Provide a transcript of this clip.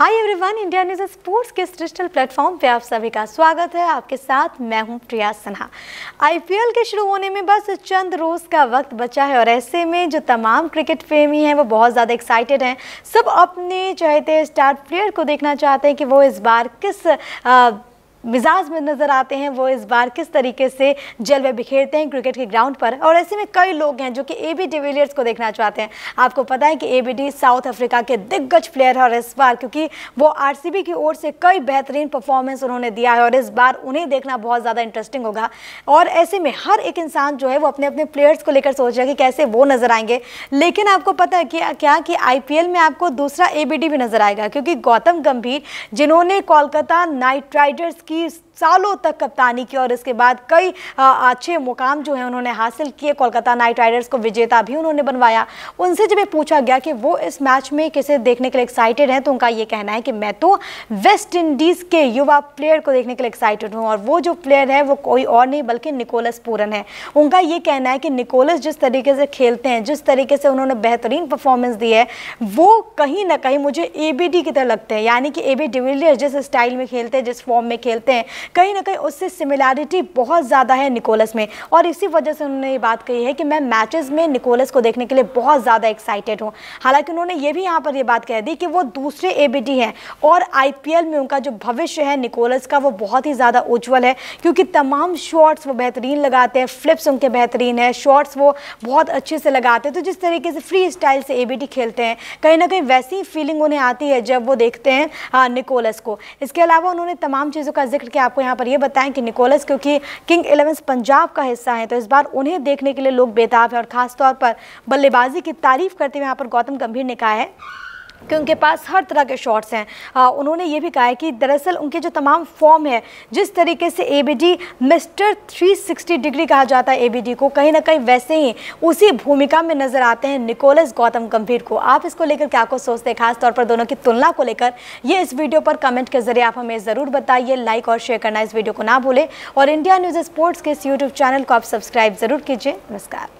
हाय everyone India news sports के इस digital platform पे आप सभी का स्वागत है आपके साथ मैं हूं प्रिया सिन्हा आईपीएल के शुरू होने में बस चंद रोज का वक्त बचा है और ऐसे में जो तमाम क्रिकेट प्रेमी हैं वो बहुत ज़्यादा एक्साइटेड हैं सब अपने चाहते स्टार प्लेयर को देखना चाहते हैं कि वो इस बार किस आ, मिजाज में नज़र आते हैं वो इस बार किस तरीके से जलवे बिखेरते हैं क्रिकेट के ग्राउंड पर और ऐसे में कई लोग हैं जो कि ए बी डिविलियर्स को देखना चाहते हैं आपको पता है कि A B D South Africa के दिग्गज प्लेयर है और इस बार क्योंकि वो आर सी बी की ओर से कई बेहतरीन परफॉर्मेंस उन्होंने दिया है और इस बार उन्हें देखना बहुत ज़्यादा इंटरेस्टिंग होगा और ऐसे में हर एक इंसान जो है वो अपने अपने प्लेयर्स को लेकर सोच रहा है कि कैसे वो नज़र आएंगे लेकिन आपको पता है कि क्या कि आई पी एल में आपको दूसरा ए बी डी भी नज़र आएगा क्योंकि गौतम गंभीर जिन्होंने कोलकाता नाइट राइडर्स keys सालों तक कप्तानी की और इसके बाद कई अच्छे मुकाम जो है उन्होंने हासिल किए कोलकाता नाइट राइडर्स को विजेता भी उन्होंने बनवाया उनसे जब ये पूछा गया कि वो इस मैच में किसे देखने के लिए एक्साइटेड हैं तो उनका ये कहना है कि मैं तो वेस्ट इंडीज़ के युवा प्लेयर को देखने के लिए एक्साइटेड हूँ और वो जो प्लेयर है वो कोई और नहीं बल्कि निकोलस पूरन है उनका ये कहना है कि निकोलस जिस तरीके से खेलते हैं जिस तरीके से उन्होंने बेहतरीन परफॉर्मेंस दी है वो कहीं ना कहीं मुझे ए की तरह लगते हैं यानी कि ए बी डिविलियर्स जिस स्टाइल में खेलते हैं जिस फॉर्म में खेलते हैं कहीं ना कहीं उससे सिमिलैरिटी बहुत ज़्यादा है निकोलस में और इसी वजह से उन्होंने ये बात कही है कि मैं मैचेस में निकोलस को देखने के लिए बहुत ज़्यादा एक्साइटेड हूँ हालांकि उन्होंने ये भी यहाँ पर ये बात कह दी कि वो दूसरे ए हैं और आई में उनका जो भविष्य है निकोलस का वो बहुत ही ज़्यादा उज्जवल है क्योंकि तमाम शॉट्स वो बेहतरीन लगाते हैं फ्लिप्स उनके बेहतरीन है शॉट्स वो बहुत अच्छे से लगाते हैं तो जिस तरीके से फ्री स्टाइल से ए खेलते हैं कहीं ना कहीं वैसी फीलिंग उन्हें आती है जब वो देखते हैं निकोलस हाँ, को इसके अलावा उन्होंने तमाम चीज़ों का जिक्र किया आपको आपको यहाँ पर ये बताएं कि निकोलस क्योंकि किंग इलेवन पंजाब का हिस्सा है तो इस बार उन्हें देखने के लिए लोग बेताब है और ख़ासतौर पर बल्लेबाजी की तारीफ करते हुए यहाँ पर गौतम गंभीर ने कहा है कि उनके पास हर तरह के शॉट्स हैं आ, उन्होंने ये भी कहा है कि दरअसल उनके जो तमाम फॉर्म है जिस तरीके से डी मिस्टर 360 डिग्री कहा जाता है डी को कहीं ना कहीं वैसे ही उसी भूमिका में नजर आते हैं निकोलस गौतम गंभीर को आप इसको लेकर क्या कुछ सोचते हैं खासतौर पर दोनों की तुलना को लेकर ये इस वीडियो पर कमेंट के जरिए आप हमें ज़रूर बताइए लाइक और शेयर करना इस वीडियो को ना भूलें और इंडिया न्यूज़ स्पोर्ट्स के इस यूट्यूब चैनल को आप सब्सक्राइब ज़रूर कीजिए नमस्कार